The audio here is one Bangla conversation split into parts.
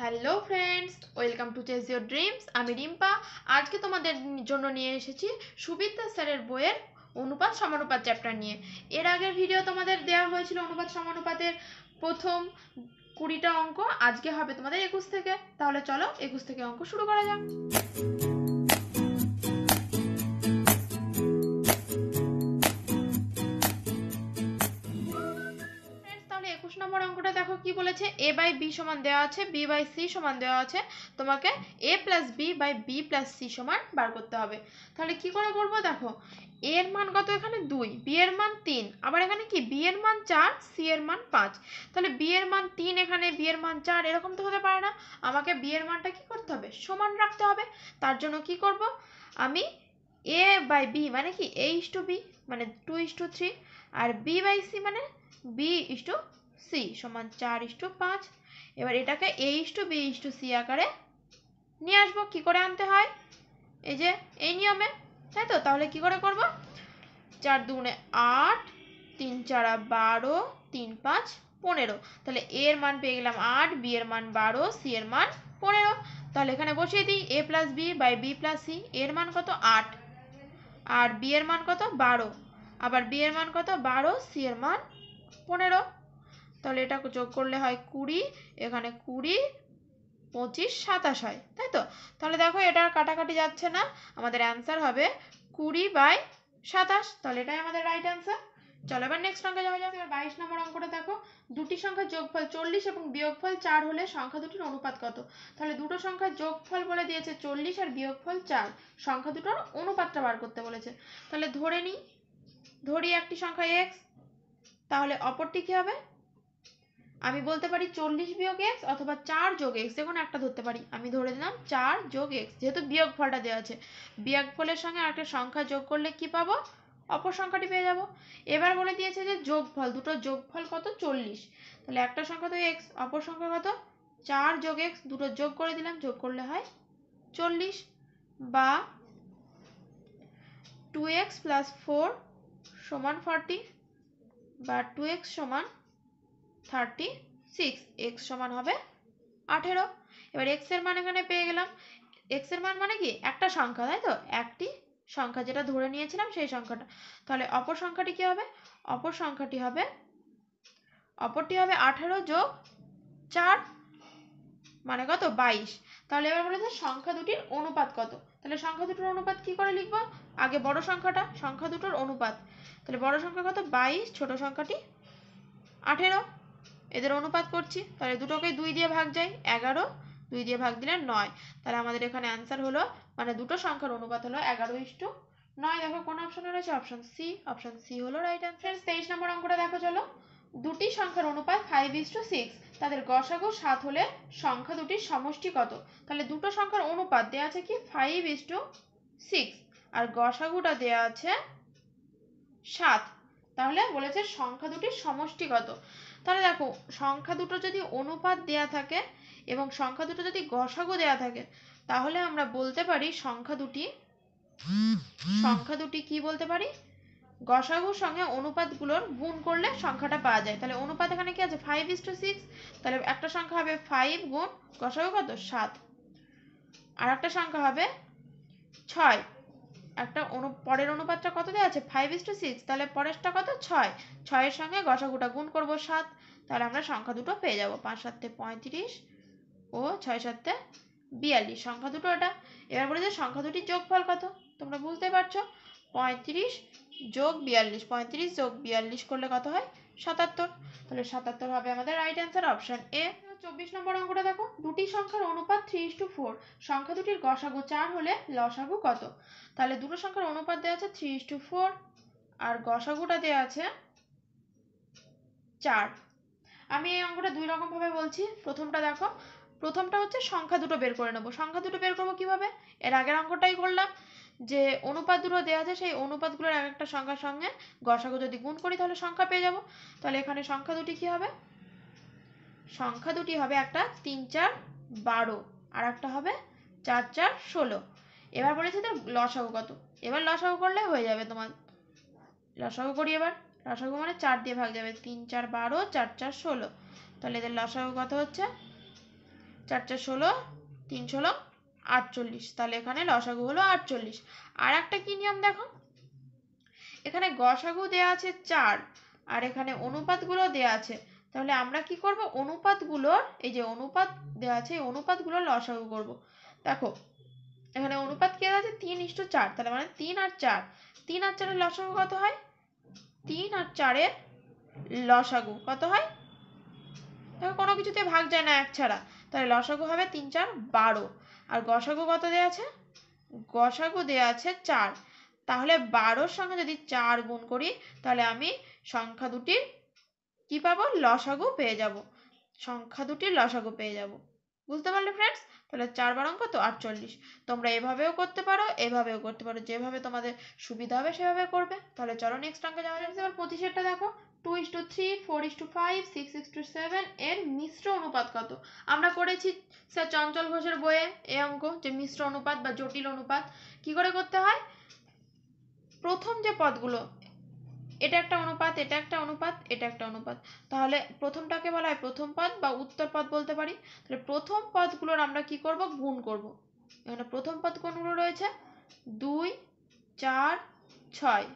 hello friends welcome to chase your dreams আমি রিম্পা আজকে তোমাদের জন্য নিয়ে এসেছি সুবিদ্যা স্যারের বইয়ের অনুপাত সমানুপাত চ্যাপ্টার নিয়ে এর আগের ভিডিও তোমাদের দেওয়া হয়েছিল অনুপাত সমানুপাতের প্রথম কুড়িটা অঙ্ক আজকে হবে তোমাদের একুশ থেকে তাহলে চলো একুশ থেকে অঙ্ক শুরু করা যাক কি বলেছে এ বাই বি সমান দেওয়া আছে বি বাই সি সমান দেওয়া আছে তোমাকে A plus B by B plus C সমান বার করতে হবে তাহলে কি করে করবো দেখো এর মান কত এখানে দুই বি এর মান তিন আবার এখানে কি বি এর মান চার সি এর মান পাঁচ তাহলে বি এর মান তিন এখানে বি এর মান চার এরকম তো হতে পারে না আমাকে বি এর মানটা কি করতে হবে সমান রাখতে হবে তার জন্য কি করব আমি এ বাই বি মানে কি এ ইস টু বি মানে টু ইস টু থ্রি আর বি বাই সি মানে বি ইস টু সি সমান চার ইস্টু পাঁচ এবার এটাকে A is to B is to C আকারে নিয়ে আসবো কী করে আনতে হয় এই যে এই নিয়মে তাই তো তাহলে কি করে করব চার দুগুণে আট তিন চারা বারো তিন পাঁচ পনেরো তাহলে এর মান পেয়ে গেলাম আট বি এর মান বারো সি এর মান পনেরো তাহলে এখানে বসিয়ে দিই A plus B by B plus C এর মান কত আট আর বি এর মান কত বারো আবার বি এর মান কত বারো সি এর মান পনেরো তাহলে এটা যোগ করলে হয় কুড়ি এখানে কুড়ি পঁচিশ সাতাশ হয় তাই তো তাহলে দেখো এটা কাটাকাটি যাচ্ছে না আমাদের অ্যান্সার হবে কুড়ি বাই সাতাশ তাহলে এটাই আমাদের রাইট অ্যান্সার চলো এবার নেক্সট সংখ্যা যাওয়া যাক এবার বাইশ নম্বর অঙ্কটা দেখো দুটি সংখ্যার যোগফল চল্লিশ এবং বিয়োগফল চার হলে সংখ্যা দুটির অনুপাত কত তাহলে দুটো সংখ্যার যোগফল বলে দিয়েছে চল্লিশ আর বিয়োগফল চার সংখ্যা দুটোর অনুপাতটা বার করতে বলেছে তাহলে ধরে নিই ধরি একটি সংখ্যা এক্স তাহলে অপরটি কী হবে আমি বলতে পারি চল্লিশ বিয়োগ এক্স অথবা চার যোগ এক্স যে কোনো একটা ধরতে পারি আমি ধরে দিলাম চার যোগ এক্স যেহেতু বিয়োগ ফলটা দেওয়া আছে বিয়োগ ফলের সঙ্গে একটা সংখ্যা যোগ করলে কি পাবো অপর সংখ্যাটি পেয়ে যাব এবার বলে দিয়েছে যে যোগ ফল দুটো যোগফল কত চল্লিশ তাহলে একটা সংখ্যা তো এক্স অপর সংখ্যা কত চার যোগ এক্স দুটো যোগ করে দিলাম যোগ করলে হয় চল্লিশ বা টু এক্স প্লাস ফোর সমান ফর্টি বা টু এক্স সমান থার্টি সিক্স এক্স সমান হবে আঠেরো এবার এক্সের মান এখানে পেয়ে গেলাম এক্সের মান মানে কি একটা সংখ্যা তাই তো একটি সংখ্যা যেটা ধরে নিয়েছিলাম সেই সংখ্যাটা তাহলে অপর সংখ্যাটি কি হবে অপর সংখ্যাটি হবে অপরটি হবে আঠারো যোগ চার মানে কত বাইশ তাহলে এবার বলেছে সংখ্যা দুটির অনুপাত কত তাহলে সংখ্যা দুটোর অনুপাত কি করে লিখব আগে বড় সংখ্যাটা সংখ্যা দুটোর অনুপাত তাহলে বড় সংখ্যা কত বাইশ ছোট সংখ্যাটি আঠেরো এদের অনুপাত করছি তাহলে দুটোকেই দুই দিয়ে ভাগ যায় এগারো দুই দিয়ে ভাগ দিলে নয় তাহলে আমাদের এখানে অ্যান্সার হলো মানে দুটো সংখ্যার অনুপাত হলো এগারো ইস্টু নয় দেখো কোন অপশনে রয়েছে অপশন সি অপশন সি হলো রাইট অ্যান্সার তেইশ নম্বর অঙ্কটা দেখো চলো দুটি সংখ্যার অনুপাত ফাইভ ইস টু সিক্স তাদের গসাগু সাত হলে সংখ্যা দুটির সমষ্টি কত তাহলে দুটো সংখ্যার অনুপাত দেওয়া আছে কি ফাইভ ইস টু সিক্স আর গসাগুটা দেওয়া আছে সাত তাহলে বলেছে সংখ্যা দুটির সমষ্টি কত তাহলে দেখো সংখ্যা দুটো যদি অনুপাত দেয়া থাকে এবং সংখ্যা দুটো যদি গসাগো দেয়া থাকে তাহলে আমরা বলতে পারি সংখ্যা দুটি সংখ্যা দুটি কি বলতে পারি গসাগুর সঙ্গে অনুপাতগুলোর গুণ করলে সংখ্যাটা পাওয়া যায় তাহলে অনুপাত এখানে কি আছে ফাইভ ইস টু সিক্স তাহলে একটা সংখ্যা হবে ফাইভ গুণ গসাগু কত সাত আর একটা সংখ্যা হবে ছয় একটা অনু পরের অনুপাতটা কত দেওয়া আছে ফাইভ ইস টু সিক্স তাহলে পরেরটা কত ছয় ছয়ের সঙ্গে গসাগুটা গুণ করব সাত তাহলে আমরা সংখ্যা দুটো পেয়ে যাব পাঁচ সাতে পঁয়ত্রিশ ও ছয় সাতে বিয়াল্লিশ সংখ্যা দুটো এটা এবার বলেছে সংখ্যা দুটির যোগফল কত তোমরা বুঝতে পারছো পঁয়ত্রিশ যোগ বিয়াল্লিশ পঁয়ত্রিশ যোগ বিয়াল্লিশ করলে কত হয় সাতাত্তর তাহলে সাতাত্তর হবে আমাদের রাইট অ্যান্সার অপশান এ চব্বিশ নম্বর অঙ্কটা দেখো দুটি সংখ্যার অনুপাত থ্রি ইস টু ফোর সংখ্যা দুটির গসাগু চার হলে লসাগু কত তাহলে দুটো সংখ্যার অনুপাত দেওয়া আছে থ্রি ইস টু ফোর আর গসাগুটা দেওয়া আছে চার আমি এই অঙ্কটা দুই রকমভাবে বলছি প্রথমটা দেখো প্রথমটা হচ্ছে সংখ্যা দুটো বের করে নেবো সংখ্যা দুটো বের করবো কিভাবে এর আগের অঙ্কটাই করলাম যে অনুপাত দুটো দেওয়া আছে সেই অনুপাতগুলোর এক একটা সংখ্যার সঙ্গে গসাগু যদি গুণ করি তাহলে সংখ্যা পেয়ে যাব তাহলে এখানে সংখ্যা দুটি কি হবে সংখ্যা দুটি হবে একটা তিন চার বারো আর একটা হবে চার চার ষোলো এবার বলেছে তো লসাগু কত এবার লসাগু করলে হয়ে যাবে তোমার লসাগু করি এবার লসাগু মানে চার দিয়ে ভাগ যাবে তিন চার বারো চার চার ষোলো তাহলে এদের লসাগু কত হচ্ছে চার চার ষোলো তিন ষোলো আটচল্লিশ তাহলে এখানে লসাগু হলো আটচল্লিশ আর একটা কী নিয়ম দেখো এখানে গসাগু দেওয়া আছে চার আর এখানে অনুপাতগুলো দেওয়া আছে তাহলে আমরা কি করব অনুপাতগুলোর এই যে অনুপাত দেওয়া আছে এই অনুপাতগুলো লসাগু করব দেখো এখানে অনুপাত কি আছে তিন ইস্টু চার তাহলে মানে তিন আর চার তিন আর চারের লসাগু কত হয় তিন আর চারের লসাগু কত হয় দেখো কোনো কিছুতে ভাগ যায় না এক ছাড়া তাহলে লসাগু হবে তিন চার বারো আর গসাগু কত দেওয়া আছে গসাগু দেওয়া আছে চার তাহলে বারোর সঙ্গে যদি চার গুণ করি তাহলে আমি সংখ্যা দুটির কি পাবো লসাগু পেয়ে যাব সংখ্যা দুটির লসাগু পেয়ে যাব বুঝতে পারলে ফ্রেন্ডস তাহলে চার অঙ্ক তো আটচল্লিশ তোমরা এভাবেও করতে পারো এভাবেও করতে পারো যেভাবে তোমাদের সুবিধা হবে সেভাবে করবে তাহলে চলো নেক্সট অঙ্কে যাওয়া যাচ্ছে এবার পঁচিশেরটা দেখো two is to three four is to five six is to seven এর মিশ্র অনুপাত কত আমরা করেছি স্যার চঞ্চল ঘোষের বইয়ে এ অঙ্ক যে মিশ্র অনুপাত বা জটিল অনুপাত কি করে করতে হয় প্রথম যে পদগুলো এটা একটা অনুপাত এটা একটা অনুপাত এটা একটা অনুপাত তাহলে প্রথমটাকে বলা হয় প্রথম পদ বা উত্তর পদ বলতে পারি তাহলে প্রথম পদগুলোর আমরা কি করব গুণ করব এখানে প্রথম পদ কোনগুলো রয়েছে দুই চার ছয়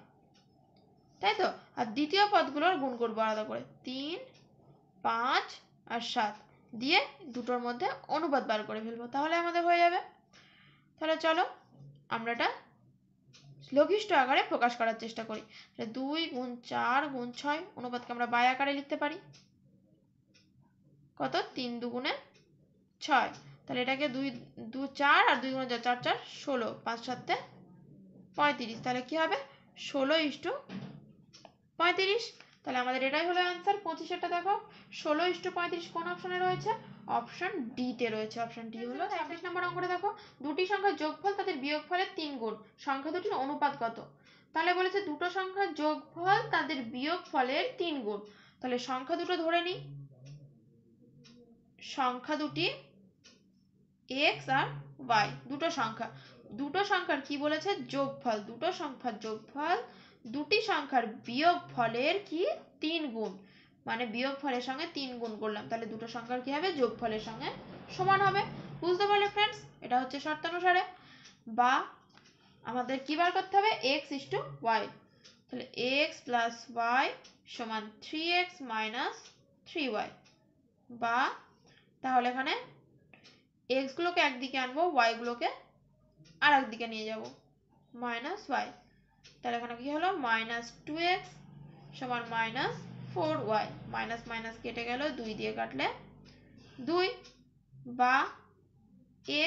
তাই তো আর দ্বিতীয় পদগুলোর গুণ করবো আলাদা করে তিন পাঁচ আর সাত দিয়ে দুটোর মধ্যে অনুপাত বার করে ফেলবো তাহলে আমাদের হয়ে যাবে তাহলে চলো আমরা এটা লঘিষ্ঠ আকারে প্রকাশ করার চেষ্টা করি তাহলে দুই গুণ চার গুণ ছয় অনুপাতকে আমরা বাই আকারে লিখতে পারি কত তিন দুগুণে ছয় তাহলে এটাকে দুই দু চার আর দুই গুণে চার চার ষোলো পাঁচ সাতে পঁয়ত্রিশ তাহলে কি হবে ষোলো ইস্টু পঁয়ত্রিশ তাহলে আমাদের এটাই হলো অ্যান্সার পঁচিশেরটা দেখো ষোলো ইস্টু পঁয়ত্রিশ কোন অপশনে রয়েছে অপশন ডিতে রয়েছে অপশন ডি হলো ছাব্বিশ নম্বর অঙ্কটা দেখো দুটি সংখ্যার যোগফল তাদের বিয়োগফলের তিন গুণ সংখ্যা দুটির অনুপাত কত তাহলে বলেছে দুটো সংখ্যার যোগফল তাদের বিয়োগফলের তিন গুণ তাহলে সংখ্যা দুটো ধরে নিই সংখ্যা দুটি x আর y দুটো সংখ্যা দুটো সংখ্যার কি বলেছে যোগফল দুটো সংখ্যার যোগফল দুটি সংখ্যার বিয়োগফলের কি তিন গুণ মানে বিয়োগ ফলের সঙ্গে তিন গুণ করলাম তাহলে দুটো সংখ্যার কি হবে যোগ ফলের সঙ্গে সমান হবে বুঝতে পারলে ফ্রেন্ডস এটা হচ্ছে অনুসারে বা আমাদের কি বার করতে হবে এক্স ইস টু ওয়াই তাহলে এক্স প্লাস ওয়াই সমান three X minus three Y বা তাহলে এখানে এক্সগুলোকে একদিকে আনবো ওয়াইগুলোকে আর একদিকে নিয়ে যাব মাইনাস ওয়াই তাহলে এখানে কি হলো মাইনাস টু এক্স সমান minus four Y minus minus কেটে গেল দুই দিয়ে কাটলে দুই বা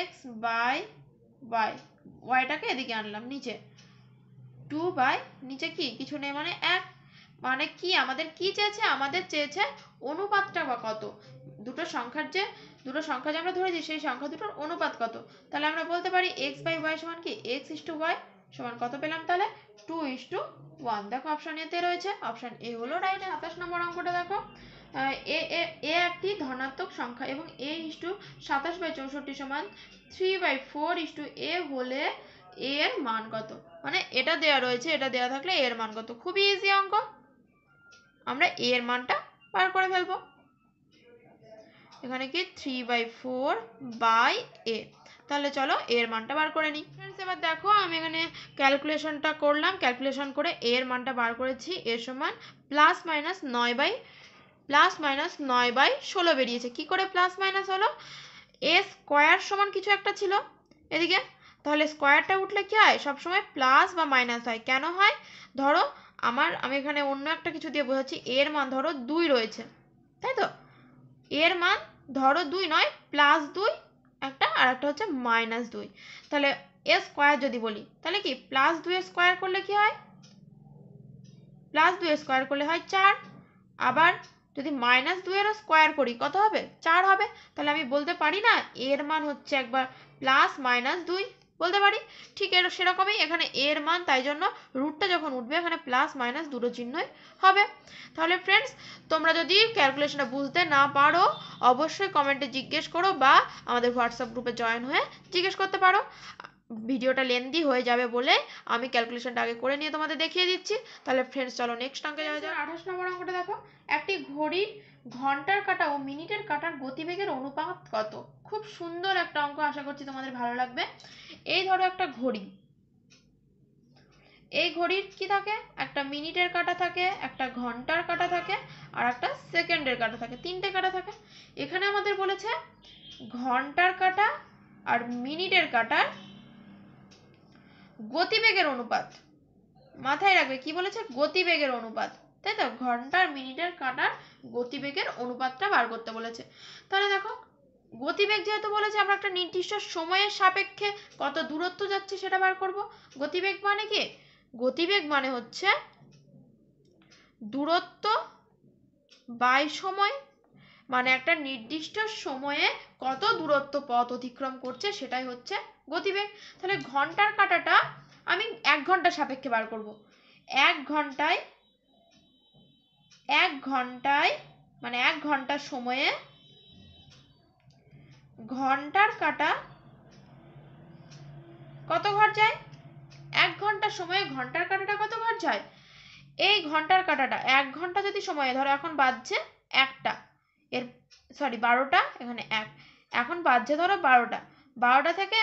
এক্স বাই বাই ওয়াইটাকে এদিকে আনলাম নিচে টু বাই নিচে কি কিছু নেই মানে এক মানে কি আমাদের কি চেয়েছে আমাদের চেয়েছে অনুপাতটা বা কত দুটো সংখ্যার যে দুটো সংখ্যা যে আমরা ধরেছি সেই সংখ্যা দুটোর অনুপাত কত তাহলে আমরা বলতে পারি এক্স বাই ওয়াই সমান কি এক্স ইস টু ওয়াই সমান কত পেলাম তাহলে টু ইস টু ওয়ান দেখো অপশন এতে রয়েছে অপশন এ হলো রাইট সাতাশ নম্বর অঙ্কটা দেখো এ এ একটি ধনাত্মক সংখ্যা এবং এ ইস টু সাতাশ বাই চৌষট্টি সমান three by four is to A হলে এর মান কত মানে এটা দেয়া রয়েছে এটা দেয়া থাকলে এর মান কত খুবই ইজি অঙ্ক আমরা এর মানটা পার করে ফেলবো এখানে কি three by four by A তাহলে চলো এর মানটা বার করে নিই ফ্রেন্ডস এবার দেখো আমি এখানে ক্যালকুলেশনটা করলাম ক্যালকুলেশন করে এর মানটা বার করেছি এর সমান প্লাস মাইনাস নয় বাই প্লাস মাইনাস নয় বাই ষোলো বেরিয়েছে কি করে প্লাস মাইনাস হলো এ স্কোয়ার সমান কিছু একটা ছিল এদিকে তাহলে স্কোয়ারটা উঠলে কী হয় সবসময় প্লাস বা মাইনাস হয় কেন হয় ধরো আমার আমি এখানে অন্য একটা কিছু দিয়ে বোঝাচ্ছি এর মান ধরো দুই রয়েছে তাই তো এর মান ধরো দুই নয় প্লাস দুই একটা আর একটা হচ্ছে মাইনাস দুই তাহলে এ স্কোয়ার যদি বলি তাহলে কি প্লাস দুয়ের স্কোয়ার করলে কি হয় প্লাস দুয়ের স্কোয়ার করলে হয় চার আবার যদি মাইনাস দুয়েরও স্কোয়ার করি কত হবে চার হবে তাহলে আমি বলতে পারি না এর মান হচ্ছে একবার প্লাস মাইনাস দুই বলতে পারি ঠিক এর সেরকমই এখানে এর মান তাই জন্য রুটটা যখন উঠবে এখানে প্লাস মাইনাস দুটো চিহ্নই হবে তাহলে ফ্রেন্ডস তোমরা যদি ক্যালকুলেশনটা বুঝতে না পারো অবশ্যই কমেন্টে জিজ্ঞেস করো বা আমাদের হোয়াটসঅ্যাপ গ্রুপে জয়েন হয়ে জিজ্ঞেস করতে পারো ভিডিওটা লেন্দি হয়ে যাবে বলে আমি ক্যালকুলেশনটা আগে করে নিয়ে তোমাদের দেখিয়ে দিচ্ছি তাহলে ফ্রেন্ডস চলো নেক্সট অঙ্কে যাওয়া যাক আঠাশ নম্বর অঙ্কটা দেখো একটি ঘড়ির ঘন্টার কাটা ও মিনিটের কাটার গতিবেগের অনুপাত কত খুব সুন্দর একটা অঙ্ক আশা করছি তোমাদের ভালো লাগবে এই ধরো একটা ঘড়ি এই ঘড়ির কি থাকে একটা মিনিটের কাটা থাকে একটা ঘন্টার কাটা থাকে আর একটা সেকেন্ডের কাটা থাকে তিনটে কাটা থাকে এখানে আমাদের বলেছে ঘন্টার কাটা আর মিনিটের কাটার গতিবেগের অনুপাত মাথায় রাখবে কি বলেছে গতিবেগের অনুপাত তাই তো ঘন্টার মিনিটের কাটার গতিবেগের অনুপাতটা বার করতে বলেছে তাহলে দেখো গতিবেগ যেহেতু বলেছে আমরা একটা নির্দিষ্ট সময়ের সাপেক্ষে কত দূরত্ব যাচ্ছে সেটা বার করব গতিবেগ মানে কি গতিবেগ মানে হচ্ছে দূরত্ব বাই সময় মানে একটা নির্দিষ্ট সময়ে কত দূরত্ব পথ অতিক্রম করছে সেটাই হচ্ছে গতিবেগ তাহলে ঘন্টার কাটাটা আমি এক ঘন্টা সাপেক্ষে বার করব এক ঘন্টায় এক ঘন্টায় মানে এক ঘন্টার সময়ে ঘন্টার কাটা কত ঘর যায় এক ঘন্টার সময়ে ঘন্টার কাটাটা কত ঘর যায় এই ঘন্টার কাটাটা এক ঘন্টা যদি সময়ে ধরো এখন বাজছে একটা এর সরি বারোটা এখানে এক এখন বাজছে ধরো বারোটা বারোটা থেকে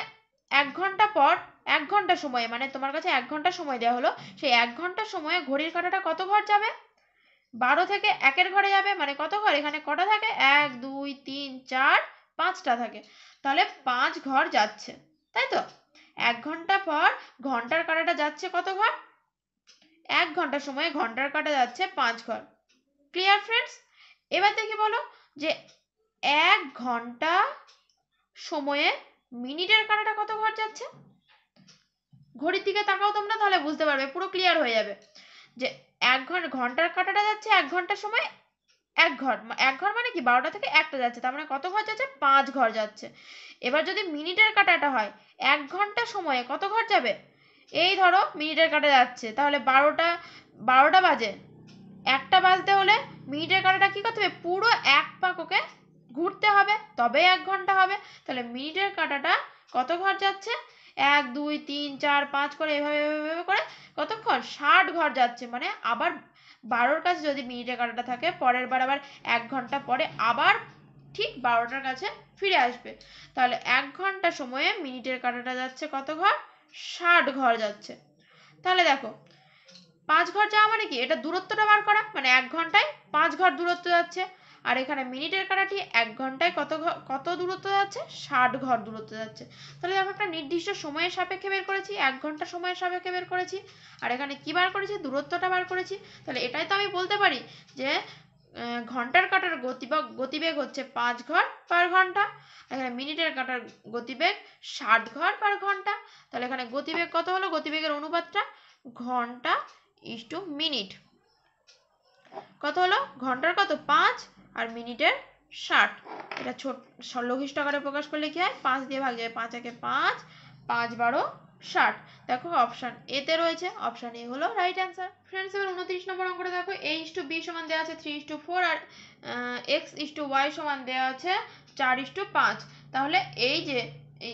এক ঘন্টা পর এক ঘন্টা সময়ে মানে তোমার কাছে এক ঘন্টা সময় দেওয়া হলো সেই এক ঘন্টা সময়ে ঘড়ির কাঁটাটা কত ঘর যাবে বারো থেকে একের ঘরে যাবে মানে কত ঘর এখানে কটা থাকে এক দুই তিন চার পাঁচটা থাকে তাহলে পাঁচ ঘর যাচ্ছে তাই তো এক ঘন্টা পর ঘন্টার কাঁটাটা যাচ্ছে কত ঘর এক ঘন্টা সময়ে ঘন্টার কাঁটা যাচ্ছে পাঁচ ঘর ক্লিয়ার ফ্রেন্ডস এবার দেখি বলো যে এক ঘন্টা সময়ে মিনিটের কাটাটা কত ঘর যাচ্ছে ঘড়ির দিকে তাকাও তোমরা তাহলে বুঝতে পারবে পুরো ক্লিয়ার হয়ে যাবে যে এক ঘন্টা ঘন্টার কাটাটা যাচ্ছে এক ঘন্টার সময় এক ঘর এক ঘর মানে কি বারোটা থেকে একটা যাচ্ছে তার মানে কত ঘর যাচ্ছে পাঁচ ঘর যাচ্ছে এবার যদি মিনিটের কাটাটা হয় এক ঘন্টা সময়ে কত ঘর যাবে এই ধরো মিনিটের কাটা যাচ্ছে তাহলে বারোটা বারোটা বাজে একটা বাজতে হলে মিনিটের কাটাটা কি করতে হবে পুরো এক পাক ওকে ঘুরতে হবে তবে এক ঘন্টা হবে তাহলে মিনিটের কাঁটাটা কত ঘর যাচ্ছে এক দুই তিন চার পাঁচ করে এভাবে এভাবে করে কতক্ষণ ষাট ঘর যাচ্ছে মানে আবার বারোর কাছে যদি মিনিটের কাঁটাটা থাকে পরের বার আবার এক ঘন্টা পরে আবার ঠিক বারোটার কাছে ফিরে আসবে তাহলে এক ঘন্টা সময়ে মিনিটের কাঁটাটা যাচ্ছে কত ঘর ষাট ঘর যাচ্ছে তাহলে দেখো পাঁচ ঘর যাওয়া মানে কি এটা দূরত্বটা বার করা মানে এক ঘন্টায় পাঁচ ঘর দূরত্ব যাচ্ছে আর এখানে মিনিটের কাঁটাটি এক ঘন্টায় কত কত দূরত্ব যাচ্ছে ষাট ঘর দূরত্ব যাচ্ছে তাহলে আমি একটা নির্দিষ্ট সময়ের সাপেক্ষে বের করেছি এক ঘন্টা সময়ের সাপেক্ষে বের করেছি আর এখানে কি বার করেছি দূরত্বটা বার করেছি তাহলে এটাই তো আমি বলতে পারি যে ঘন্টার কাটার গতি বা গতিবেগ হচ্ছে পাঁচ ঘর পার ঘন্টা এখানে মিনিটের কাটার গতিবেগ ষাট ঘর পার ঘন্টা তাহলে এখানে গতিবেগ কত হলো গতিবেগের অনুপাতটা ঘন্টা ইস টু মিনিট কত হলো ঘন্টার কত পাঁচ আর মিনিটের ষাট এটা ছোট লঘিষ্ঠ আকারে প্রকাশ করলে কী হয় পাঁচ দিয়ে ভাগ যায় পাঁচ একে পাঁচ পাঁচ বারো ষাট দেখো অপশান এতে রয়েছে অপশান এ হলো রাইট অ্যান্সার ফ্রেন্ডস এবার উনত্রিশ নম্বর অঙ্কটা দেখো এ ইস টু বি সমান দেওয়া আছে থ্রি ইস টু ফোর আর এক্স ইস টু ওয়াই সমান দেওয়া আছে চার ইস টু পাঁচ তাহলে এই যে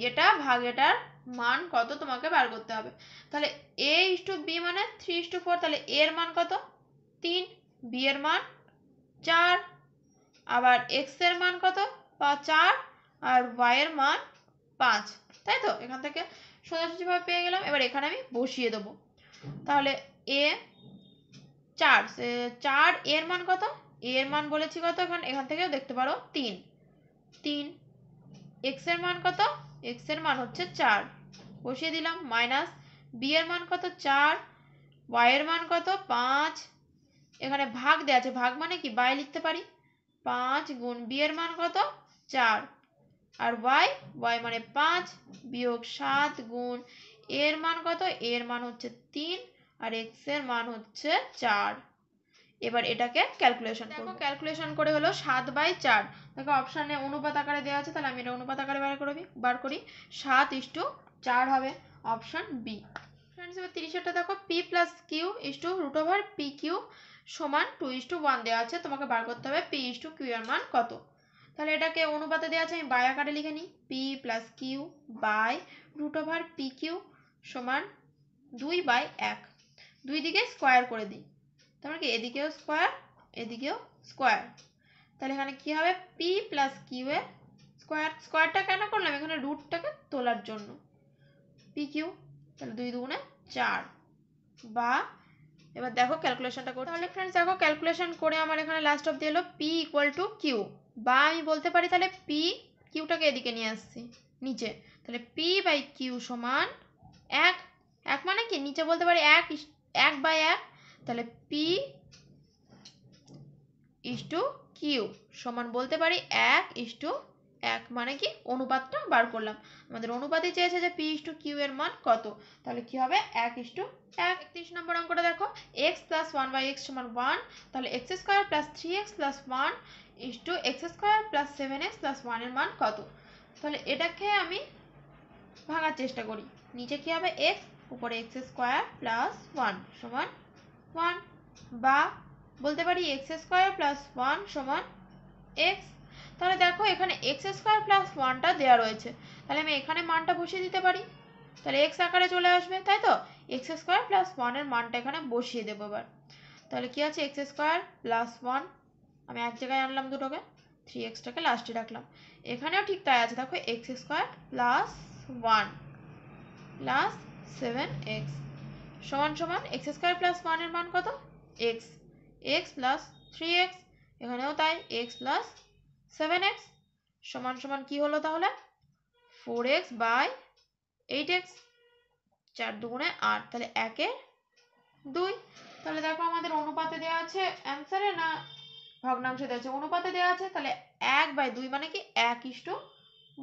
এটা ভাগ এটার মান কত তোমাকে বার করতে হবে তাহলে এ ইস টু বি মানে থ্রি ইস টু ফোর তাহলে এর মান কত তিন বি এর মান চার আবার এক্স এর মান কত বা চার আর ওয়াইয়ের মান পাঁচ তাই তো এখান থেকে সোজাসুজিভাবে পেয়ে গেলাম এবার এখানে আমি বসিয়ে দেবো তাহলে এ চার চার এর মান কত এর মান বলেছি কত এখন এখান থেকে দেখতে পারো তিন তিন এক্স এর মান কত এক্স এর মান হচ্ছে চার বসিয়ে দিলাম মাইনাস বি এর মান কত চার ওয়াই এর মান কত পাঁচ এখানে ভাগ দেওয়া আছে ভাগ মানে কি বাই লিখতে পারি পাঁচ গুণ বি এর মান কত চার আর ওয়াই ওয়াই মানে পাঁচ বিয়োগ সাত গুণ এর মান কত এর মান হচ্ছে তিন আর এক্স এর মান হচ্ছে চার এবার এটাকে ক্যালকুলেশন করবো ক্যালকুলেশন করে হলো সাত বাই চার দেখো অপশানে অনুপাত আকারে দেওয়া আছে তাহলে আমি এটা অনুপাত আকারে বার করবি বার করি সাত ইস্টু চার হবে অপশান বি ফ্রেন্ডস এবার তিরিশেরটা দেখো P plus Q is to root over P Q সমান টু ইস টু ওয়ান দেওয়া আছে তোমাকে বার করতে হবে পি ইস টু কিউ এর মান কত তাহলে এটাকে অনুপাতে দেওয়া আছে আমি বাই আকারে লিখে নিই P plus Q by root over P Q সমান দুই বাই এক দুই দিকে স্কোয়ার করে দিই তোমার মানে কি এদিকেও স্কোয়ার এদিকেও স্কোয়ার তাহলে এখানে কি হবে পি প্লাস কিউ এর স্কোয়ার স্কোয়ারটা কেন করলাম এখানে রুটটাকে তোলার জন্য পি কিউ তাহলে দুই দুগুণে চার বা এবার দেখো ক্যালকুলেশনটা করতে তাহলে ফ্রেন্ডস দেখো ক্যালকুলেশন করে আমার এখানে লাস্ট অব দিয়ে হলো পি ইকুয়াল টু কিউ বা আমি বলতে পারি তাহলে পি কিউটাকে এদিকে নিয়ে আসছি নিচে তাহলে পি বাই কিউ সমান এক এক মানে কি নিচে বলতে পারি এক এক বাই এক তাহলে পি ইস টু কিউ সমান বলতে পারি এক ইস টু এক মানে কি অনুপাতটা বার করলাম আমাদের অনুপাতে চেয়েছে যে পি ইস টু কিউ এর মান কত তাহলে কি হবে এক ইস টু এক একত্রিশ নম্বর অঙ্কটা দেখো X plus one by X সমান ওয়ান তাহলে X square plus three X plus one is to X square plus seven X plus ওয়ানের মান কত তাহলে এটাকে আমি ভাঙার চেষ্টা করি নিচে কি হবে এক্স উপরে এক্স স্কোয়ার প্লাস ওয়ান সমান ওয়ান বা বলতে পারি এক্স স্কোয়ার প্লাস ওয়ান সমান এক্স তাহলে দেখো এখানে এক্স স্কোয়ার প্লাস ওয়ানটা দেওয়া রয়েছে তাহলে আমি এখানে মানটা বসিয়ে দিতে পারি তাহলে এক্স আকারে চলে আসবে তাই তো এক্স স্কোয়ার প্লাস ওয়ানের মানটা এখানে বসিয়ে দেবো এবার তাহলে কী আছে এক্স স্কোয়ার প্লাস ওয়ান আমি এক জায়গায় আনলাম দুটোকে থ্রি এক্সটাকে লাস্টে রাখলাম এখানেও ঠিক তাই আছে দেখো X square plus one plus seven X সমান সমান এক্স স্কোয়ার প্লাস ওয়ানের মান কত X X plus three X এখানেও তাই এক্স প্লাস সেভেন এক্স সমান সমান কি হলো তাহলে four X by eight X চার দুগুণে আট তাহলে একে দুই তাহলে দেখো আমাদের অনুপাতে দেওয়া আছে অ্যান্সারে না ভগ্নাংশে দেওয়া আছে অনুপাতে দেওয়া আছে তাহলে এক বাই দুই মানে কি এক ইষ্ট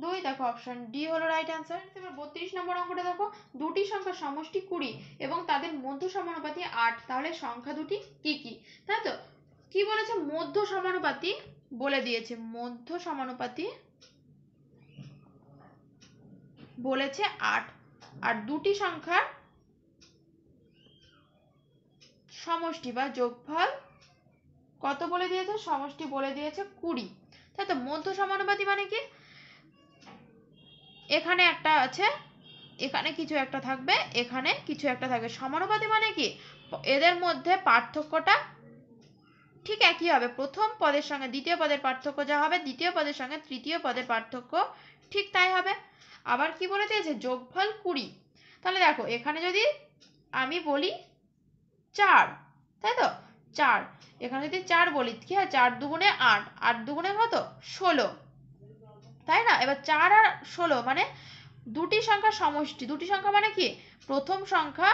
দুই দেখো অপশান ডি হলো রাইট অ্যান্সার এবার বত্রিশ নম্বর অঙ্কটা দেখো দুটি সংখ্যার সমষ্টি কুড়ি এবং তাদের মধ্য সমানুপাতি আট তাহলে সংখ্যা দুটি কি কি তাই তো কি বলেছে মধ্য সমানুপাতি বলে দিয়েছে মধ্য সমানুপাতি বলেছে আট আর দুটি সংখ্যার সমষ্টি বা যোগফল কত বলে দিয়েছে সমষ্টি বলে দিয়েছে কুড়ি তাই তো মধ্য সমানুপাতি মানে কি এখানে একটা আছে এখানে কিছু একটা থাকবে এখানে কিছু একটা থাকবে সমানুপাতি মানে কি এদের মধ্যে পার্থক্যটা ঠিক একই হবে প্রথম পদের সঙ্গে দ্বিতীয় পদের পার্থক্য যা হবে দ্বিতীয় পদের সঙ্গে তৃতীয় পদের পার্থক্য ঠিক তাই হবে আবার কি বলে দিয়েছে যোগফল কুড়ি তাহলে দেখো এখানে যদি আমি বলি চার তাই তো চার এখানে যদি চার বলি কি হয় চার দুগুণে আট আট দুগুণে কত ষোলো তাই না এবার চার আর ষোলো মানে দুটি সংখ্যা সমষ্টি দুটি সংখ্যা মানে কি প্রথম সংখ্যা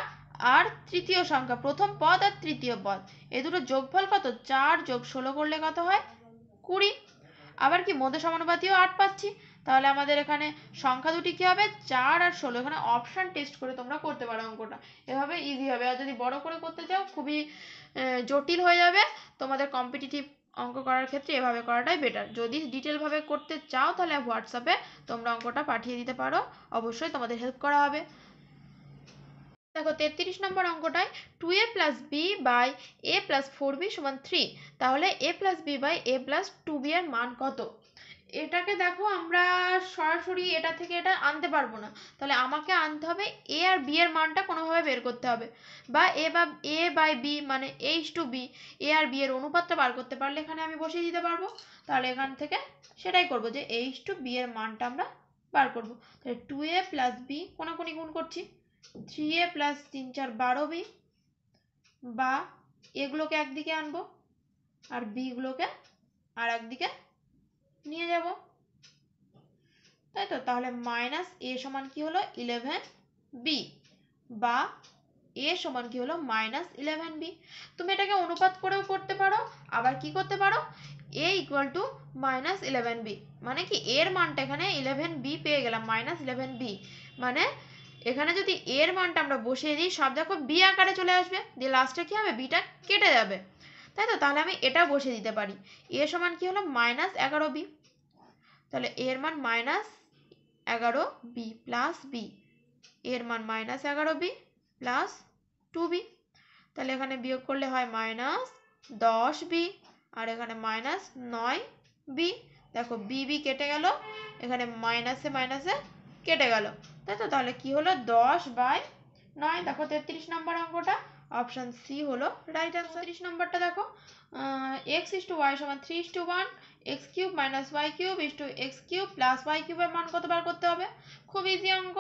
আর তৃতীয় সংখ্যা প্রথম পদ আর তৃতীয় পদ এ দুটো যোগফল কত চার যোগ ষোলো করলে কত হয় কুড়ি আবার কি মধ্য সমানুপাতিও আট পাচ্ছি তাহলে আমাদের এখানে সংখ্যা দুটি কী হবে চার আর ষোলো এখানে অপশান টেস্ট করে তোমরা করতে পারো অঙ্কটা এভাবে ইজি হবে আর যদি বড় করে করতে চাও খুবই জটিল হয়ে যাবে তোমাদের কম্পিটিটিভ অঙ্ক করার ক্ষেত্রে এভাবে করাটাই বেটার যদি ডিটেলভাবে করতে চাও তাহলে হোয়াটসঅ্যাপে তোমরা অঙ্কটা পাঠিয়ে দিতে পারো অবশ্যই তোমাদের হেল্প করা হবে দেখো তেত্রিশ নম্বর অঙ্কটায় two A plus B by A plus four B সমান থ্রি তাহলে A plus B by A plus two B এর মান কত এটাকে দেখো আমরা সরাসরি এটা থেকে এটা আনতে পারবো না তাহলে আমাকে আনতে হবে এ আর বি এর মানটা কোনোভাবে বের করতে হবে বা এ বা এ বাই বি মানে এইচ টু বি এ আর বি এর অনুপাতটা বার করতে পারলে এখানে আমি বসিয়ে দিতে পারবো তাহলে এখান থেকে সেটাই করব যে এইচ টু বি এর মানটা আমরা বার করবো তাহলে টু এ প্লাস বি কোনাকুনি গুণ করছি থ্রি এ প্লাস তিন চার বারো বি বা এগুলোকে একদিকে আনবো আর বিগুলোকে আর একদিকে নিয়ে যাব তাই তো তাহলে মাইনাস এ সমান কি হলো ইলেভেন বি বা এ সমান কি হলো মাইনাস ইলেভেন বি তুমি এটাকে অনুপাত করেও করতে পারো আবার কি করতে পারো A equal to minus eleven B মানে কি এর মানটা এখানে ইলেভেন বি পেয়ে গেলাম মাইনাস ইলেভেন বি মানে এখানে যদি এর মানটা আমরা বসিয়ে দিই সব দেখো বি আকারে চলে আসবে দিয়ে লাস্টে কী হবে বিটা কেটে যাবে তাই তো তাহলে আমি এটা বসিয়ে দিতে পারি এ সমান কী হলো মাইনাস এগারো বি তাহলে এর মান মাইনাস এগারো বি প্লাস বি এর মান মাইনাস এগারো বি প্লাস টু বি তাহলে এখানে বিয়োগ করলে হয় মাইনাস দশ বি আর এখানে মাইনাস নয় বি দেখো বি বি কেটে গেল এখানে মাইনাসে মাইনাসে কেটে গেল তাই তো তাহলে কী হলো দশ বাই নয় দেখো তেত্রিশ নম্বর অঙ্কটা অপশান সি হলো রাইট অ্যান্সার তিরিশ নম্বরটা দেখো এক্স ইস টু ওয়াই সমান three is to one X cube minus Y cube is to X cube plus Y কিউবের মান কত বার করতে হবে খুব ইজি অঙ্ক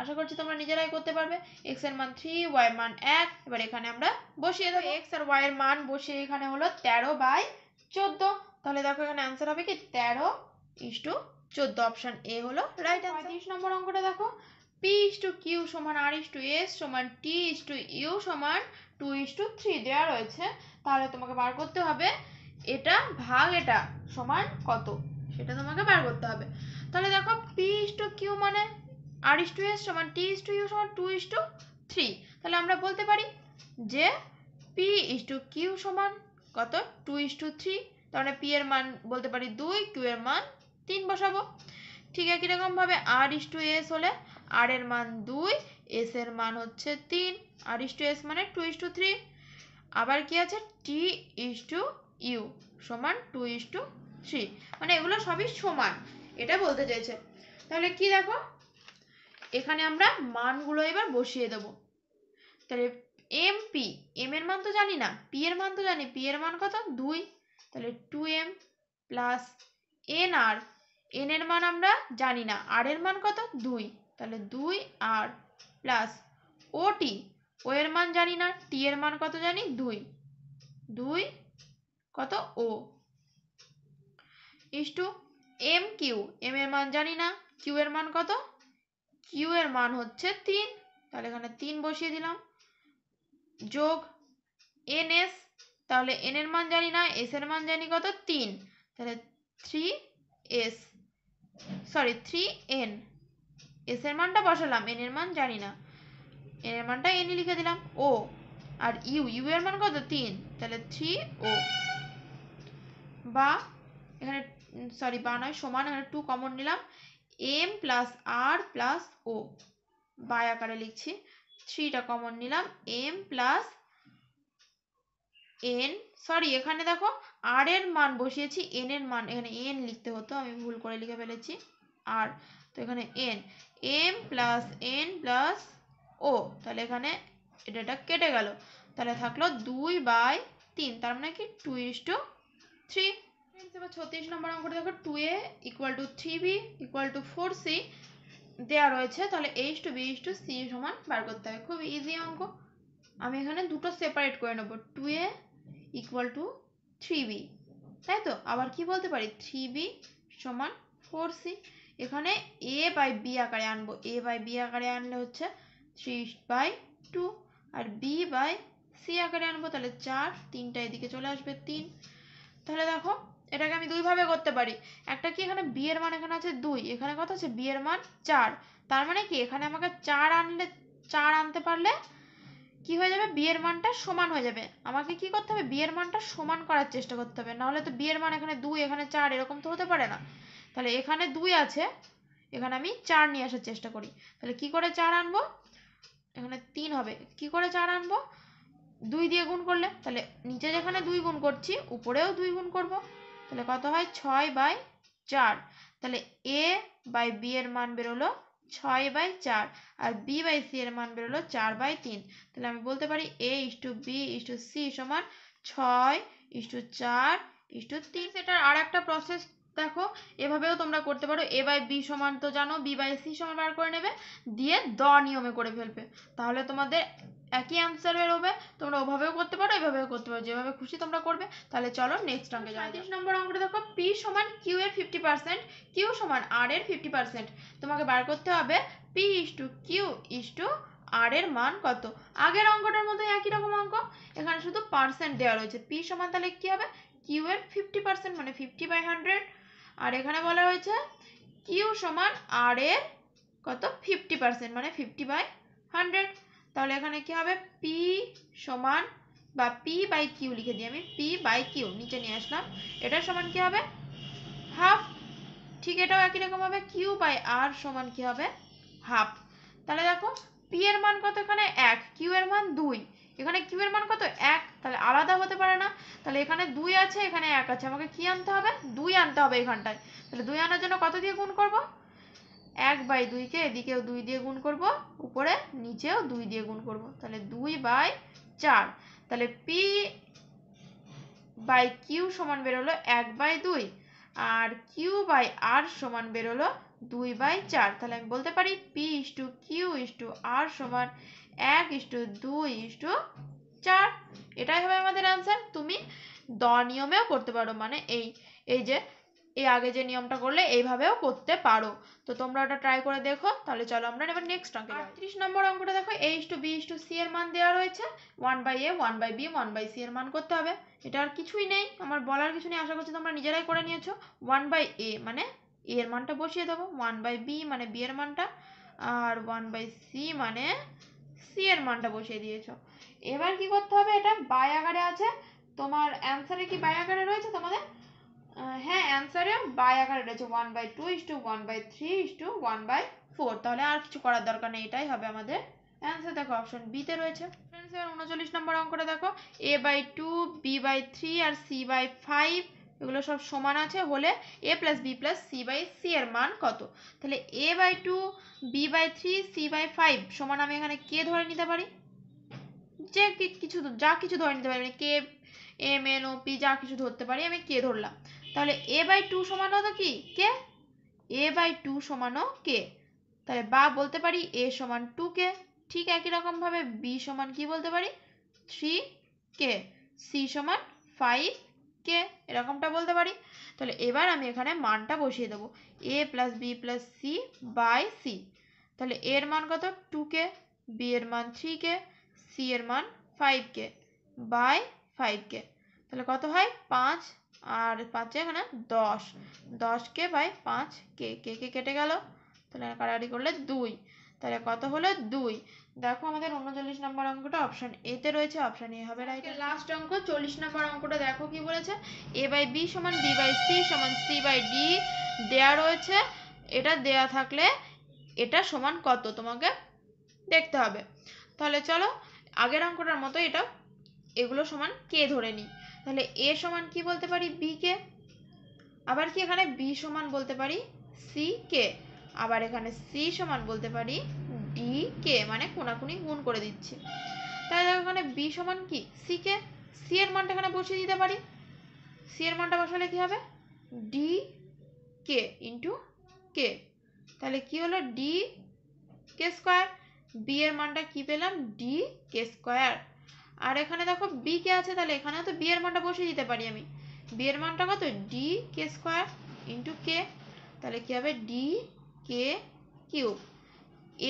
আশা করছি তোমরা নিজেরাই করতে পারবে এক্স এর মান থ্রি ওয়াই মান এক এবার এখানে আমরা বসিয়ে দেবো এক্স আর ওয়াই এর মান বসিয়ে এখানে হলো তেরো বাই চোদ্দ তাহলে দেখো এখানে অ্যান্সার হবে কি তেরো ইস টু চোদ্দ অপশন এ হলো রাইট আনসার তিরিশ নম্বর অঙ্কটা দেখো পি ইস টু কিউ সমান আর ইস টু এস সমান টি ইস টু ইউ সমান টু ইস টু থ্রি দেওয়া রয়েছে তাহলে তোমাকে বার করতে হবে এটা ভাগ এটা সমান কত সেটা তোমাকে বার করতে হবে তাহলে দেখো পি ইস টু কিউ মানে আর ইস টু এস সমান টি ইস টু ইউ সমান টু ইস টু থ্রি তাহলে আমরা বলতে পারি যে পি ইস টু কিউ সমান কত টু ইস টু থ্রি তাহলে পি এর মান বলতে পারি দুই কিউ এর মান তিন বসাবো ঠিক একই রকমভাবে আর ইস টু এস হলে আর এর মান দুই এস এর মান হচ্ছে তিন আর ইস টু এস মানে টু ইস টু থ্রি আবার কি আছে টি ইস টু ইউ সমান টু ইস টু থ্রি মানে এগুলো সবই সমান এটা বলতে চাইছে তাহলে কি দেখো এখানে আমরা মানগুলো এবার বসিয়ে দেবো তাহলে এম পি এম এর মান তো জানি না পি এর মান তো জানি পি এর মান কত দুই তাহলে টু এম প্লাস এন আর এন এর মান আমরা জানি না আর এর মান কত দুই তাহলে দুই আর প্লাস ওটি ও এর মান জানি না টি এর মান কত জানি দুই দুই কত ও ইস্টু এম কিউ এম এর মান জানি না কিউ এর মান কত কিউ এর মান হচ্ছে তিন তাহলে এখানে তিন বসিয়ে দিলাম যোগ এন এস তাহলে এন এর মান জানি না এস এর মান জানি কত তিন তাহলে three S sorry three N S এর মানটা বসালাম এন এর মান জানি না এন এর মানটা এনই লিখে দিলাম ও আর ইউ ইউ এর মান কত তিন তাহলে থ্রি ও বা এখানে সরি বা নয় সমান এখানে টু কমন নিলাম M plus R plus O বা আকারে লিখছি থ্রিটা কমন নিলাম এম প্লাস এন সরি এখানে দেখো আর এর মান বসিয়েছি এন এর মান এখানে এন লিখতে হতো আমি ভুল করে লিখে ফেলেছি আর তো এখানে N M plus N plus O তাহলে এখানে এটা কেটে গেল তাহলে থাকলো দুই বাই তিন তার মানে কি টু ইস টু থ্রি এবার ছত্রিশ নম্বর অঙ্কটা দেখো two A equal to three B equal to four C দেওয়া রয়েছে তাহলে H to B is to C সমান বার করতে হবে খুব ইজি অঙ্ক আমি এখানে দুটো সেপারেট করে নেবো two A equal to three B তাই তো আবার কি বলতে পারি থ্রি বি সমান ফোর সি এখানে এ বাই বি আকারে আনবো এ বাই বি আকারে আনলে হচ্ছে থ্রি বাই টু আর বি বাই সি আকারে আনবো তাহলে চার তিনটা এদিকে চলে আসবে তিন তাহলে দেখো এটাকে আমি দুইভাবে করতে পারি একটা কি এখানে বি এর মান এখানে আছে দুই এখানে কত আছে বি এর মান চার তার মানে কি এখানে আমাকে চার আনলে চার আনতে পারলে কি হয়ে যাবে বিয়ের মানটা সমান হয়ে যাবে আমাকে কি করতে হবে বিয়ের মানটা সমান করার চেষ্টা করতে হবে নাহলে তো বিয়ের মান এখানে দুই এখানে চার এরকম তো হতে পারে না তাহলে এখানে দুই আছে এখানে আমি চার নিয়ে আসার চেষ্টা করি তাহলে কি করে চার আনবো এখানে তিন হবে কি করে চার আনবো দুই দিয়ে গুণ করলে তাহলে নিচে যেখানে দুই গুণ করছি উপরেও দুই গুণ করব তাহলে কত হয় ছয় বাই চার তাহলে এ বাই বিয়ের এর মান বেরোলো ছয় বাই চার আর বি বাই সি এর মান বেরোলো চার বাই তিন তাহলে আমি বলতে পারি A is to B is to C সমান ছয় ইস টু চার ইস টু তিন সেটার আর একটা প্রসেস দেখো এভাবেও তোমরা করতে পারো এ বাই বি সমান তো জানো বি বাই সি সমান বার করে নেবে দিয়ে দ নিয়মে করে ফেলবে তাহলে তোমাদের একই অ্যান্সার বেরোবে তোমরা ওভাবেও তোমরা যেভাবে খুশি তোমরা করবে তাহলে চলো নেক্সট অঙ্কে সাঁত্রিশ নম্বর অঙ্কটা দেখো পি সমান q এর ফিফটি পার্সেন্ট কিউ সমান আর এর ফিফটি পার্সেন্ট তোমাকে বার করতে হবে P is to Q is to R এর মান কত আগের অঙ্কটার মতো একই রকম অঙ্ক এখানে শুধু পার্সেন্ট দেওয়া রয়েছে পি সমান তাহলে কী হবে q এর ফিফটি পার্সেন্ট মানে ফিফটি বাই হান্ড্রেড আর এখানে বলা হয়েছে কিউ সমান r এর কত ফিফটি পার্সেন্ট মানে ফিফটি বাই হান্ড্রেড তাহলে এখানে কী হবে পি সমান বা পি বাই কিউ লিখে দিই আমি পি বাই কিউ নিচে নিয়ে আসলাম এটার সমান কি হবে হাফ ঠিক এটাও একই রকম হবে কিউ বাই আর সমান কি হবে হাফ তাহলে দেখো পি এর মান কত এখানে এক কিউ এর মান দুই এখানে কিউ এর মান কত এক তাহলে আলাদা হতে পারে না তাহলে এখানে দুই আছে এখানে এক আছে আমাকে কি আনতে হবে দুই আনতে হবে এখানটায় তাহলে দুই আনার জন্য কত দিয়ে গুণ করব এক বাই দুইকে এদিকেও দুই দিয়ে গুণ করব উপরে নিচেও দুই দিয়ে গুণ করব তাহলে দুই বাই চার তাহলে পি বাই কিউ সমান বেরোলো এক বাই দুই আর কিউ বাই আর সমান বেরোলো দুই বাই চার তাহলে আমি বলতে পারি P is to Q is to R সমান এক ইস টু দুই ইস টু চার এটাই হবে আমাদের অ্যান্সার তুমি দ নিয়মেও করতে পারো মানে এই এই যে এই আগে যে নিয়মটা করলে এইভাবেও করতে পারো তো তোমরা ওটা ট্রাই করে দেখো তাহলে চলো আমরা এবার নেক্সট অঙ্কে আটত্রিশ নম্বর অঙ্কটা দেখো A is to B is to C এর মান দেওয়া রয়েছে one by A one by B one by C এর মান করতে হবে এটা আর কিছুই নেই আমার বলার কিছু নেই আশা করছি তোমরা নিজেরাই করে নিয়েছো ওয়ান বাই এ মানে এ এর মানটা বসিয়ে দেবো ওয়ান বাই বি মানে বি এর মানটা আর ওয়ান বাই সি মানে সি এর মানটা বসিয়ে দিয়েছো এবার কি করতে হবে এটা বাই আকারে আছে তোমার অ্যান্সারে কি বাই আকারে রয়েছে তোমাদের হ্যাঁ অ্যান্সারে বাই আকারে রয়েছে one by two is to one by three is to one by four তাহলে আর কিছু করার দরকার নেই এটাই হবে আমাদের অ্যান্সার দেখো অপশন বিতে রয়েছে অ্যান্সার উনচল্লিশ নম্বর অঙ্কটা দেখো A by two B by three আর সি বাই ফাইভ এগুলো সব সমান আছে হলে A plus B plus C by C এর মান কত তাহলে A by two B by three C by five সমান আমি এখানে কে ধরে নিতে পারি যে কিছু যা কিছু ধরে নিতে পারি মানে K M N O P যা কিছু ধরতে পারি আমি কে ধরলাম তাহলে এ বাই টু সমান হতো কি কে এ বাই টু সমানও কে তাহলে বা বলতে পারি এ সমান টু কে ঠিক একই রকমভাবে বি সমান কি বলতে পারি থ্রি কে সি সমান ফাইভ কে এরকমটা বলতে পারি তাহলে এবার আমি এখানে মানটা বসিয়ে দেবো A plus B plus C by C তাহলে এর মান কত টু কে বি এর মান থ্রি কে সি এর মান five K by five K তাহলে কত হয় পাঁচ আর পাঁচে এখানে দশ দশকে বাই পাঁচ কে কে কে কেটে গেল তাহলে কাটাকাটি করলে দুই তাহলে কত হলো দুই দেখো আমাদের উনচল্লিশ নম্বর অঙ্কটা অপশান এতে রয়েছে অপশান এ হবে রাইট লাস্ট অঙ্ক চল্লিশ নম্বর অঙ্কটা দেখো কি বলেছে এ বাই বি সমান বি বাই সি সমান সি বাই ডি দেয়া রয়েছে এটা দেয়া থাকলে এটা সমান কত তোমাকে দেখতে হবে তাহলে চলো আগের অঙ্কটার মতো এটা এগুলো সমান কে ধরে নিই তাহলে এ সমান কি বলতে পারি বি কে আবার কি এখানে বি সমান বলতে পারি সি কে আবার এখানে সি সমান বলতে পারি ডি কে মানে কোনাকুনি গুণ করে দিচ্ছি তাহলে দেখো এখানে বি সমান কি সি কে সি এর মানটা এখানে বসিয়ে দিতে পারি সি এর মানটা বসালে কি হবে ডি কে ইন্টু কে তাহলে কি হলো ডি কে স্কোয়ার বি এর মানটা কি পেলাম ডি কে স্কোয়ার আর এখানে দেখো বি কে আছে তাহলে এখানেও তো বি এর মানটা বসিয়ে দিতে পারি আমি বি এর মানটা কত D K square into K তাহলে কী হবে ডি কে কিউব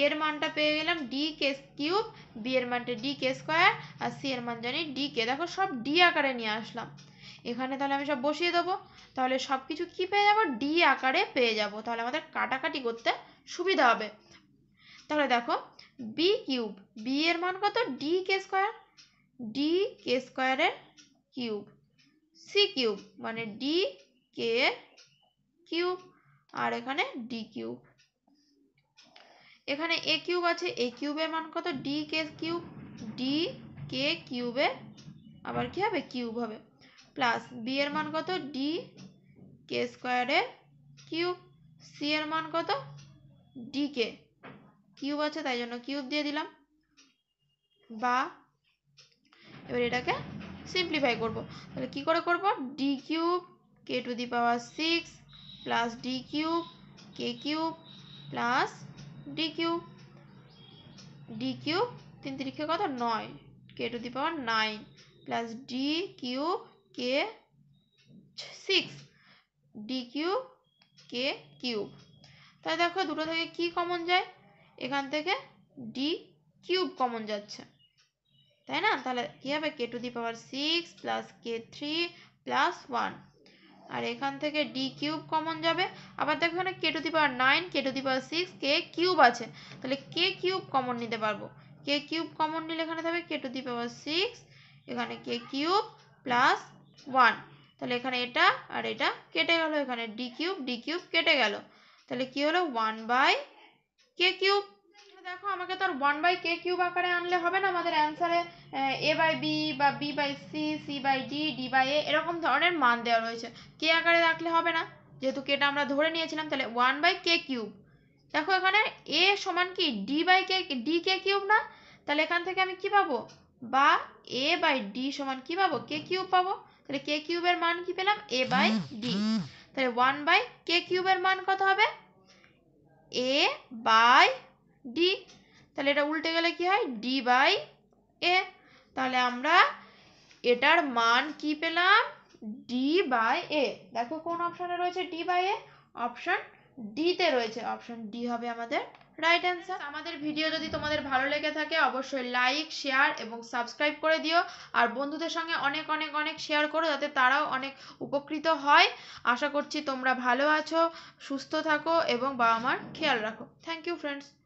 এর মানটা পেয়ে গেলাম ডি কে কিউব বি এর মানটা ডি কে স্কোয়ার আর সি এর মান জানি ডি কে দেখো সব ডি আকারে নিয়ে আসলাম এখানে তাহলে আমি সব বসিয়ে দেবো তাহলে সব কিছু কী পেয়ে যাবো ডি আকারে পেয়ে যাব তাহলে আমাদের কাটাকাটি করতে সুবিধা হবে তাহলে দেখো বি কিউব বি এর মান কত D K square D K স্কোয়ারের কিউব সি কিউব মানে ডি কে কিউব আর এখানে ডি কিউব এখানে এ কিউব আছে এ কিউবের মান কত D K cube D K কিউবে আবার কি হবে কিউব হবে প্লাস বি এর মান কত ডি কে স্কোয়ারের কিউব সি এর মান কত ডি কে কিউব আছে তাই জন্য কিউব দিয়ে দিলাম বা এবার এটাকে সিম্পলিফাই করব তাহলে কি করে করব D cube K to the power six plus D cube K cube plus D cube D cube তিন তিরিখে কত নয় K to the power nine plus D cube K six D cube K cube তাহলে দেখো দুটো থেকে কি কমন যায় এখান থেকে ডি কিউব কমন যাচ্ছে তাই না তাহলে কী হবে K to the power six plus K three plus one আর এখান থেকে ডি কিউব কমন যাবে আবার দেখো এখানে K to the power nine K to the power six K cube আছে তাহলে কে কিউব কমন নিতে পারবো কে কিউব কমন নিলে এখানে থাকবে কে টু দি পাওয়ার সিক্স এখানে কে কিউব প্লাস ওয়ান তাহলে এখানে এটা আর এটা কেটে গেল এখানে ডি কিউব ডি কিউব কেটে গেল তাহলে কি হলো ওয়ান বাই কে কিউব দেখো আমাকে তো আর ওয়ান বাই কে কিউব আকারে আনলে হবে না আমাদের অ্যান্সারে এ বাই বি বা B by C C by D D by A এরকম ধরনের মান দেওয়া রয়েছে কে আকারে রাখলে হবে না যেহেতু কেটা আমরা ধরে নিয়েছিলাম তাহলে ওয়ান বাই কে কিউব দেখো এখানে এ সমান কি D by K D K cube না তাহলে এখান থেকে আমি কি পাবো বা এ বাই ডি সমান কি পাবো কে কিউব পাবো তাহলে কে কিউবের মান কি পেলাম এ বাই ডি তাহলে ওয়ান বাই কে কিউবের মান কত হবে এ বাই ডি তাহলে এটা উল্টে গেলে কি হয় ডি বাই এ তাহলে আমরা এটার মান কি পেলাম ডি বাই এ দেখো কোন অপশানে রয়েছে ডি বাই এ অপশান ডিতে রয়েছে অপশান ডি হবে আমাদের রাইট অ্যান্সার আমাদের ভিডিও যদি তোমাদের ভালো লেগে থাকে অবশ্যই লাইক শেয়ার এবং সাবস্ক্রাইব করে দিও আর বন্ধুদের সঙ্গে অনেক অনেক অনেক শেয়ার করো যাতে তারাও অনেক উপকৃত হয় আশা করছি তোমরা ভালো আছো সুস্থ থাকো এবং বাবা মার খেয়াল রাখো থ্যাংক ইউ ফ্রেন্ডস